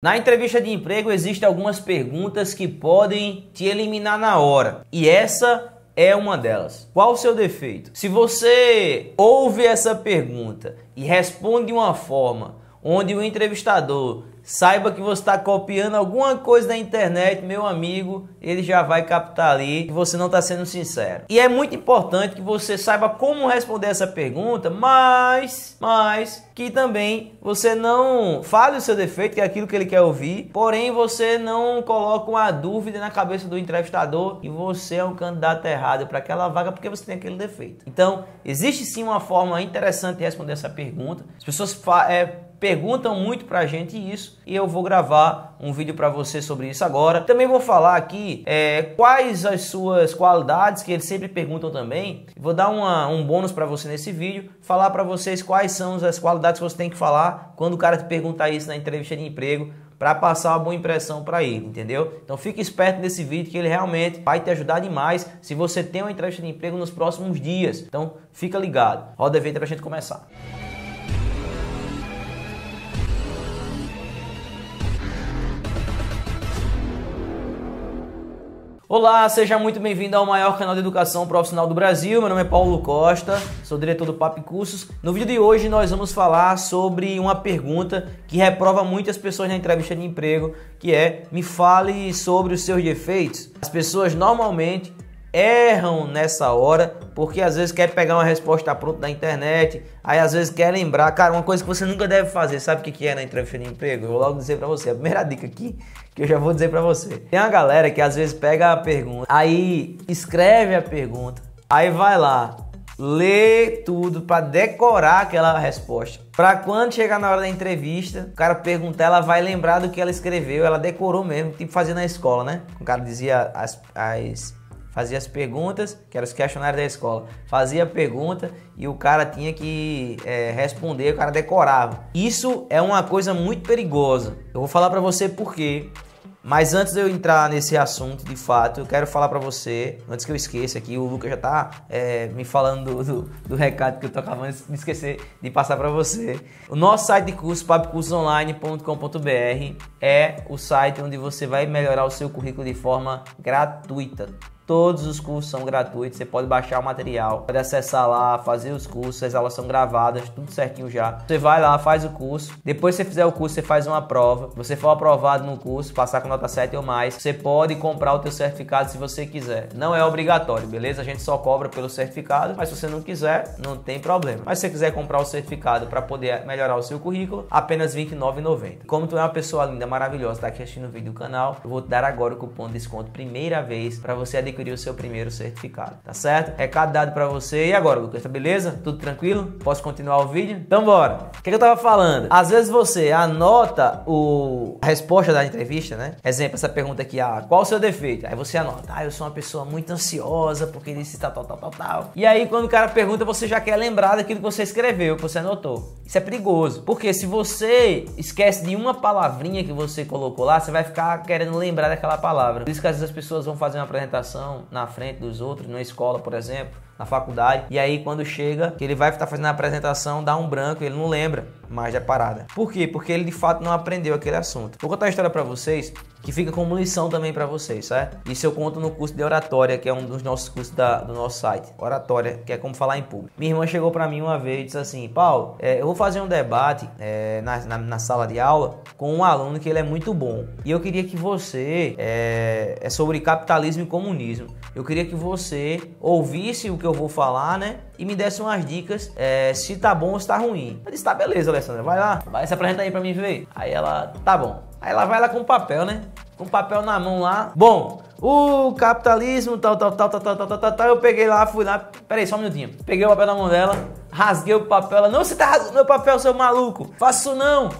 Na entrevista de emprego existem algumas perguntas que podem te eliminar na hora, e essa é uma delas. Qual o seu defeito? Se você ouve essa pergunta e responde de uma forma onde o entrevistador saiba que você está copiando alguma coisa da internet, meu amigo, ele já vai captar ali que você não está sendo sincero. E é muito importante que você saiba como responder essa pergunta, mas, mas que também você não fale o seu defeito, que é aquilo que ele quer ouvir, porém você não coloca uma dúvida na cabeça do entrevistador que você é um candidato errado para aquela vaga porque você tem aquele defeito. Então, existe sim uma forma interessante de responder essa pergunta. As pessoas é, perguntam muito pra gente isso e eu vou gravar um vídeo para você sobre isso agora. Também vou falar aqui é, quais as suas qualidades que eles sempre perguntam também. Vou dar uma, um bônus para você nesse vídeo, falar para vocês quais são as qualidades que você tem que falar quando o cara te perguntar isso na entrevista de emprego para passar uma boa impressão para ele, entendeu? Então fique esperto nesse vídeo que ele realmente vai te ajudar demais se você tem uma entrevista de emprego nos próximos dias. Então fica ligado. Roda a vinheta para a gente começar. Música Olá, seja muito bem-vindo ao maior canal de educação profissional do Brasil. Meu nome é Paulo Costa, sou diretor do PAP Cursos. No vídeo de hoje nós vamos falar sobre uma pergunta que reprova muitas pessoas na entrevista de emprego, que é: me fale sobre os seus defeitos. As pessoas normalmente erram nessa hora, porque às vezes quer pegar uma resposta pronta da internet, aí às vezes quer lembrar, cara, uma coisa que você nunca deve fazer, sabe o que, que é na entrevista de emprego? Eu vou logo dizer para você, a primeira dica aqui que eu já vou dizer para você. Tem uma galera que às vezes pega a pergunta, aí escreve a pergunta, aí vai lá, lê tudo para decorar aquela resposta. Para quando chegar na hora da entrevista, o cara perguntar, ela vai lembrar do que ela escreveu, ela decorou mesmo, tipo fazer na escola, né? O cara dizia as, as fazia as perguntas, que eram os questionários da escola, fazia a pergunta e o cara tinha que é, responder, o cara decorava. Isso é uma coisa muito perigosa. Eu vou falar para você por quê. Mas antes de eu entrar nesse assunto, de fato, eu quero falar para você, antes que eu esqueça aqui, o Lucas já tá é, me falando do, do, do, recado que eu tô acabando de esquecer de passar para você. O nosso site de curso, papcursosonline.com.br, é o site onde você vai melhorar o seu currículo de forma gratuita. Todos os cursos são gratuitos, você pode baixar o material, pode acessar lá, fazer os cursos, as aulas são gravadas, tudo certinho já. Você vai lá, faz o curso, depois que você fizer o curso, você faz uma prova. Você for aprovado no curso, passar com nota 7 ou mais, você pode comprar o teu certificado se você quiser. Não é obrigatório, beleza? A gente só cobra pelo certificado, mas se você não quiser, não tem problema. Mas se você quiser comprar o certificado para poder melhorar o seu currículo, apenas R$29,90. 29,90. Como tu é uma pessoa linda, maravilhosa, tá aqui assistindo o vídeo do canal, eu vou te dar agora o cupom de desconto primeira vez para você adquirir adquirir o seu primeiro certificado, tá certo? Recado é dado para você. E agora, Lucas, tá beleza? Tudo tranquilo? Posso continuar o vídeo? Então bora. O que, que eu tava falando? Às vezes você anota o... a resposta da entrevista, né? Exemplo, essa pergunta aqui, ah, qual o seu defeito? Aí você anota, ah, eu sou uma pessoa muito ansiosa porque disse tal, tal, tal, tal, tal. E aí quando o cara pergunta, você já quer lembrar daquilo que você escreveu, que você anotou. Isso é perigoso, porque se você esquece de uma palavrinha que você colocou lá, você vai ficar querendo lembrar daquela palavra. Por isso que às vezes as pessoas vão fazer uma apresentação apresentação na frente dos outros, na escola, por exemplo, na faculdade. E aí, quando chega, que ele vai estar tá fazendo a apresentação, dá um branco, ele não lembra mais da parada. Por quê? Porque ele de fato não aprendeu aquele assunto. Vou contar a história para vocês que fica como lição também para vocês, certo? Isso eu conto no curso de oratória, que é um dos nossos cursos da, do nosso site. Oratória, que é como falar em público. Minha irmã chegou para mim uma vez e disse assim: Paulo, é, eu vou fazer um debate é, na, na, na, sala de aula com um aluno que ele é muito bom. E eu queria que você. É, é sobre capitalismo e comunismo. Eu queria que você ouvisse o que eu vou falar, né? e me desse umas dicas é, se tá bom ou se tá ruim. Ela disse, tá beleza, Alessandra, vai lá, vai se apresenta aí pra mim ver. Aí ela, tá bom. Aí ela vai lá com o papel, né? Com o papel na mão lá. Bom, o capitalismo, tal, tal, tal, tal, tal, tal, tal, tal, Eu peguei lá, fui lá. Peraí, só um minutinho. Peguei o papel na mão dela, rasguei o papel. Ela, não, você tá rasgando meu papel, seu maluco. Faço não.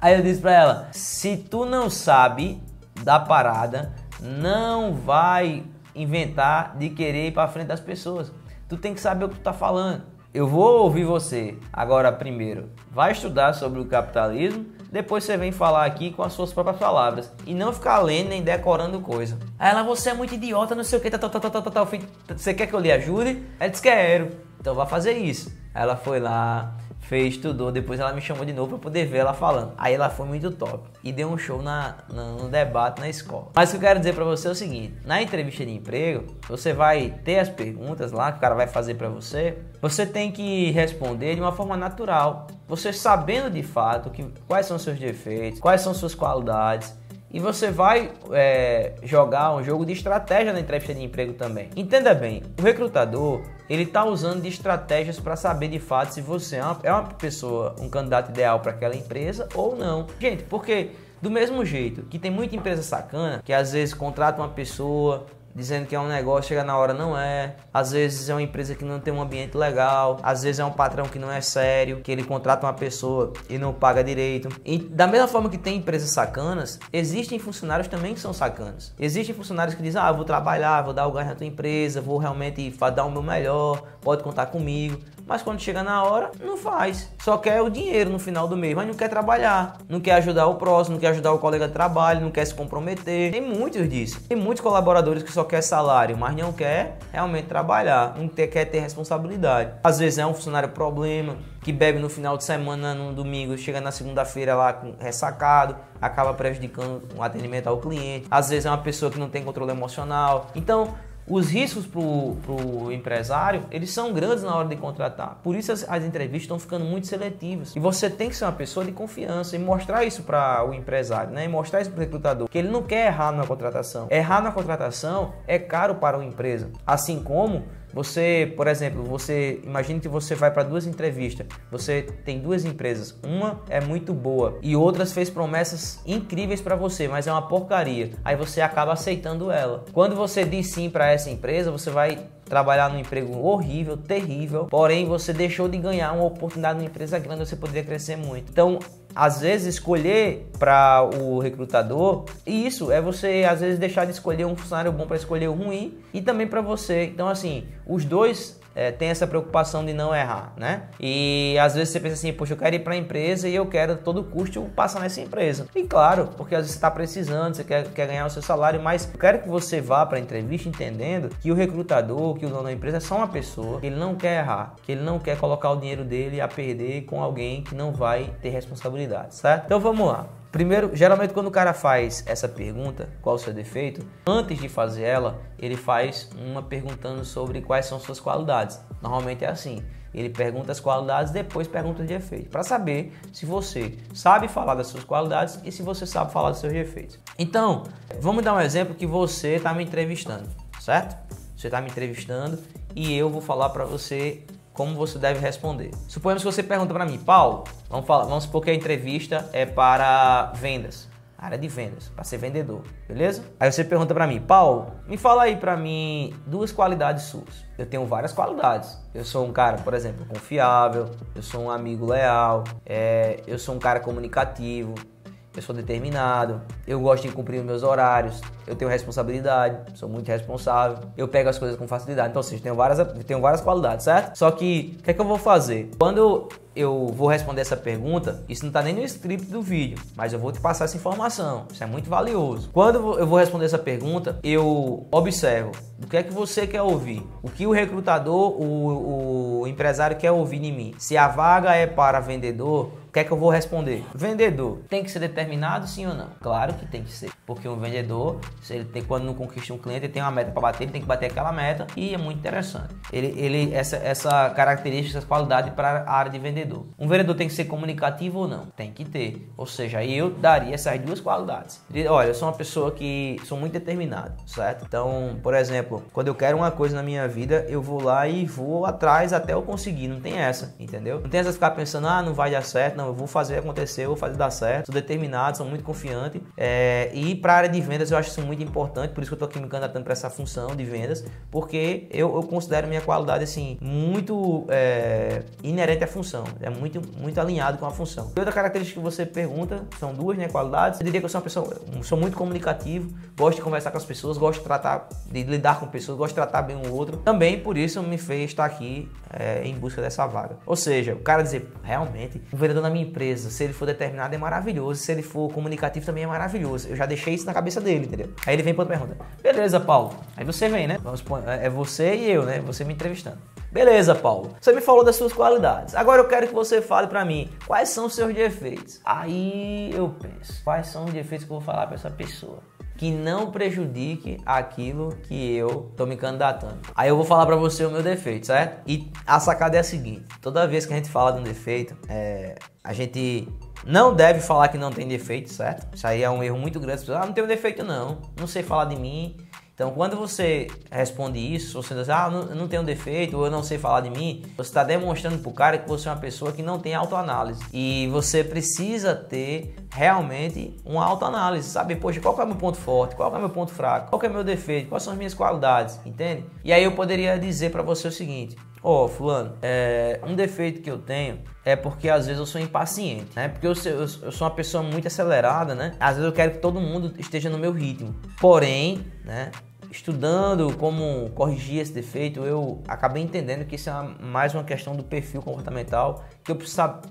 Aí eu disse pra ela, se tu não sabe da parada, não vai inventar de querer ir pra frente das pessoas. Tu tem que saber o que tu tá falando. Eu vou ouvir você. Agora, primeiro, vai estudar sobre o capitalismo, depois você vem falar aqui com as suas próprias palavras. E não ficar lendo nem decorando coisa. Ah, ela, você é muito idiota, não sei o que, tal, tal, tal, tal, tal, Você quer que eu lhe ajude? Ela disse, quero. É, então vá fazer isso. Ela foi lá, fez, estudou, depois ela me chamou de novo para poder ver ela falando. Aí ela foi muito top e deu um show na, na no debate na escola. Mas o que eu quero dizer para você é o seguinte, na entrevista de emprego, você vai ter as perguntas lá que o cara vai fazer para você, você tem que responder de uma forma natural, você sabendo de fato que, quais são seus defeitos, quais são suas qualidades, e você vai é, jogar um jogo de estratégia na entrevista de emprego também. Entenda bem, o recrutador ele está usando de estratégias para saber de fato se você é uma, é uma pessoa, um candidato ideal para aquela empresa ou não. Gente, porque do mesmo jeito que tem muita empresa sacana que às vezes contrata uma pessoa, dizendo que é um negócio, chega na hora não é. Às vezes é uma empresa que não tem um ambiente legal, às vezes é um patrão que não é sério, que ele contrata uma pessoa e não paga direito. E da mesma forma que tem empresas sacanas, existem funcionários também que são sacanas. Existem funcionários que dizem: "Ah, vou trabalhar, vou dar o gás na tua empresa, vou realmente dar o meu melhor, pode contar comigo" mas quando chega na hora, não faz. Só quer o dinheiro no final do mês, mas não quer trabalhar, não quer ajudar o próximo, não quer ajudar o colega de trabalho, não quer se comprometer. Tem muitos disso. Tem muitos colaboradores que só quer salário, mas não quer realmente trabalhar, não ter, quer ter responsabilidade. Às vezes é um funcionário problema, que bebe no final de semana, no domingo, chega na segunda-feira lá com, ressacado, acaba prejudicando o atendimento ao cliente. Às vezes é uma pessoa que não tem controle emocional. Então, os riscos para o empresário, eles são grandes na hora de contratar. Por isso as, as entrevistas estão ficando muito seletivas. E você tem que ser uma pessoa de confiança e mostrar isso para o empresário, né? E mostrar isso para o recrutador, que ele não quer errar na contratação. Errar na contratação é caro para a empresa, assim como você, por exemplo, você imagine que você vai para duas entrevistas. Você tem duas empresas, uma é muito boa e outras fez promessas incríveis para você, mas é uma porcaria. Aí você acaba aceitando ela. Quando você diz sim para essa empresa, você vai trabalhar num emprego horrível, terrível, porém você deixou de ganhar uma oportunidade numa empresa grande, você poderia crescer muito. Então, às vezes escolher para o recrutador, e isso é você às vezes deixar de escolher um funcionário bom para escolher o ruim e também para você. Então, assim, os dois é, tem essa preocupação de não errar, né? E às vezes você pensa assim, poxa, eu quero ir para a empresa e eu quero a todo custo passar nessa empresa. E claro, porque às vezes você está precisando, você quer, quer ganhar o seu salário, mas eu quero que você vá para a entrevista entendendo que o recrutador, que o dono da empresa é só uma pessoa, que ele não quer errar, que ele não quer colocar o dinheiro dele a perder com alguém que não vai ter responsabilidade, certo? Então vamos lá. Primeiro, geralmente quando o cara faz essa pergunta, qual o seu defeito, antes de fazer ela, ele faz uma perguntando sobre quais são suas qualidades. Normalmente é assim. Ele pergunta as qualidades, depois pergunta os defeitos, para saber se você sabe falar das suas qualidades e se você sabe falar dos seus defeitos. Então, vamos dar um exemplo que você está me entrevistando, certo? Você está me entrevistando e eu vou falar para você como você deve responder. Suponhamos que você pergunta para mim, Paulo, vamos, falar, vamos supor que a entrevista é para vendas, área de vendas, para ser vendedor, beleza? Aí você pergunta para mim, Paulo, me fala aí para mim duas qualidades suas. Eu tenho várias qualidades. Eu sou um cara, por exemplo, confiável, eu sou um amigo leal, é, eu sou um cara comunicativo, eu sou determinado, eu gosto de cumprir os meus horários, eu tenho responsabilidade, sou muito responsável, eu pego as coisas com facilidade. Então, ou tem tenho várias, tenho várias qualidades, certo? Só que, o que é que eu vou fazer? Quando eu vou responder essa pergunta, isso não tá nem no script do vídeo, mas eu vou te passar essa informação, isso é muito valioso. Quando eu vou responder essa pergunta, eu observo o que é que você quer ouvir, o que o recrutador, o, o empresário quer ouvir em mim. Se a vaga é para vendedor, o que é que eu vou responder? Vendedor tem que ser determinado, sim ou não? Claro que tem que ser. Porque um vendedor, se ele tem, quando não conquista um cliente, ele tem uma meta para bater, ele tem que bater aquela meta e é muito interessante. Ele, ele essa, essa característica, essa qualidade para a área de vendedor. Um vendedor tem que ser comunicativo ou não? Tem que ter. Ou seja, eu daria essas duas qualidades. Olha, eu sou uma pessoa que sou muito determinado, certo? Então, por exemplo, quando eu quero uma coisa na minha vida, eu vou lá e vou atrás até eu conseguir. Não tem essa, entendeu? Não tem essa de ficar pensando, ah, não vai dar certo não, eu vou fazer acontecer, eu vou fazer dar certo, sou determinado, sou muito confiante. É, e para a área de vendas eu acho isso muito importante, por isso que eu estou aqui me candidatando para essa função de vendas, porque eu, eu considero minha qualidade assim, muito é, inerente à função, é muito, muito alinhado com a função. E outra característica que você pergunta, são duas né, qualidades, eu diria que eu sou uma pessoa, sou muito comunicativo, gosto de conversar com as pessoas, gosto de tratar, de lidar com pessoas, gosto de tratar bem o outro. Também por isso me fez estar aqui é, em busca dessa vaga. Ou seja, o cara dizer, realmente, o vendedor na minha empresa, se ele for determinado é maravilhoso, se ele for comunicativo também é maravilhoso. Eu já deixei isso na cabeça dele, entendeu? Aí ele vem para outra pergunta. Beleza, Paulo. Aí você vem, né? Vamos é, é você e eu, né? Você me entrevistando. Beleza, Paulo. Você me falou das suas qualidades. Agora eu quero que você fale para mim quais são os seus defeitos. Aí eu penso, quais são os defeitos que eu vou falar para essa pessoa? que não prejudique aquilo que eu tô me candidatando. Aí eu vou falar para você o meu defeito, certo? E a sacada é a seguinte: toda vez que a gente fala de um defeito, é, a gente não deve falar que não tem defeito, certo? Isso aí é um erro muito grande. Ah, não um defeito não, não sei falar de mim então, quando você responde isso, você diz, ah, eu não tenho defeito, ou eu não sei falar de mim, você está demonstrando para o cara que você é uma pessoa que não tem autoanálise. E você precisa ter realmente uma autoanálise, saber, poxa, qual é o meu ponto forte, qual é o meu ponto fraco, qual é o meu defeito, quais são as minhas qualidades, entende? E aí eu poderia dizer para você o seguinte, Ó, oh, fulano, é, um defeito que eu tenho é porque às vezes eu sou impaciente, né? Porque eu sou, eu sou uma pessoa muito acelerada, né? Às vezes eu quero que todo mundo esteja no meu ritmo. Porém, né? estudando como corrigir esse defeito, eu acabei entendendo que isso é mais uma questão do perfil comportamental, que eu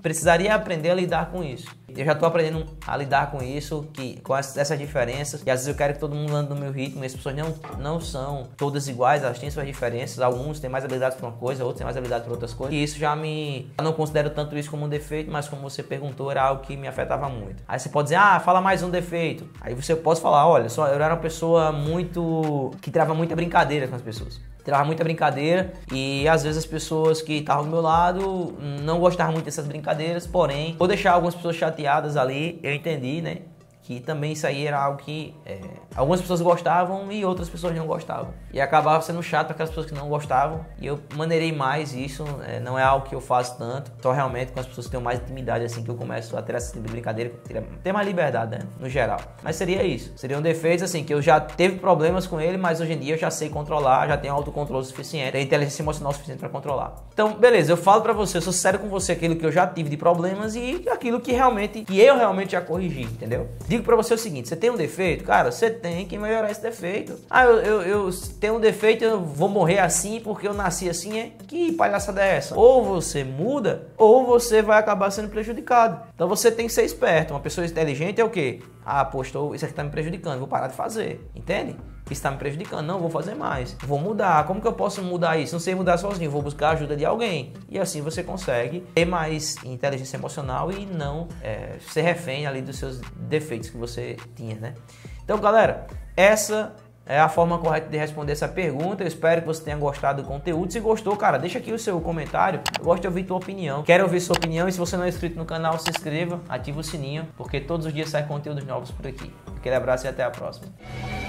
precisaria aprender a lidar com isso. Eu já estou aprendendo a lidar com isso, que com essas diferenças, e às vezes eu quero que todo mundo ande no meu ritmo, e as pessoas não, não são todas iguais, elas têm suas diferenças, alguns têm mais habilidade para uma coisa, outros têm mais habilidade para outras coisas, e isso já me... Eu não considero tanto isso como um defeito, mas como você perguntou, era algo que me afetava muito. Aí você pode dizer, ah, fala mais um defeito. Aí você pode falar, olha, só eu era uma pessoa muito que trava muita brincadeira com as pessoas. Trava muita brincadeira e às vezes as pessoas que estavam do meu lado não gostavam muito dessas brincadeiras, porém, vou deixar algumas pessoas chateadas ali, eu entendi, né? que também isso aí era algo que é, algumas pessoas gostavam e outras pessoas não gostavam. E acabava sendo chato para aquelas pessoas que não gostavam. E eu maneirei mais isso, é, não é algo que eu faço tanto, só realmente com as pessoas que têm mais intimidade, assim, que eu começo a ter essa tipo de brincadeira, ter mais liberdade, né, no geral. Mas seria isso. Seriam um defeitos, assim, que eu já teve problemas com ele, mas hoje em dia eu já sei controlar, já tenho autocontrole suficiente, tenho inteligência emocional suficiente para controlar. Então, beleza, eu falo para você, eu sou sério com você aquilo que eu já tive de problemas e aquilo que realmente, que eu realmente já corrigi, entendeu? De digo para você o seguinte: você tem um defeito? Cara, você tem que melhorar esse defeito. Ah, eu, eu, eu tenho um defeito, eu vou morrer assim porque eu nasci assim, é? Que palhaçada é essa? Ou você muda, ou você vai acabar sendo prejudicado. Então você tem que ser esperto. Uma pessoa inteligente é o quê? Ah, postou, isso aqui tá me prejudicando, vou parar de fazer. Entende? está me prejudicando, não vou fazer mais, vou mudar, como que eu posso mudar isso? Não sei mudar sozinho, vou buscar a ajuda de alguém. E assim você consegue ter mais inteligência emocional e não é, ser refém ali dos seus defeitos que você tinha, né? Então, galera, essa é a forma correta de responder essa pergunta. Eu espero que você tenha gostado do conteúdo. Se gostou, cara, deixa aqui o seu comentário. Eu gosto de ouvir tua opinião. Quero ouvir sua opinião. E se você não é inscrito no canal, se inscreva, ativa o sininho, porque todos os dias sai conteúdos novos por aqui. Aquele abraço e até a próxima.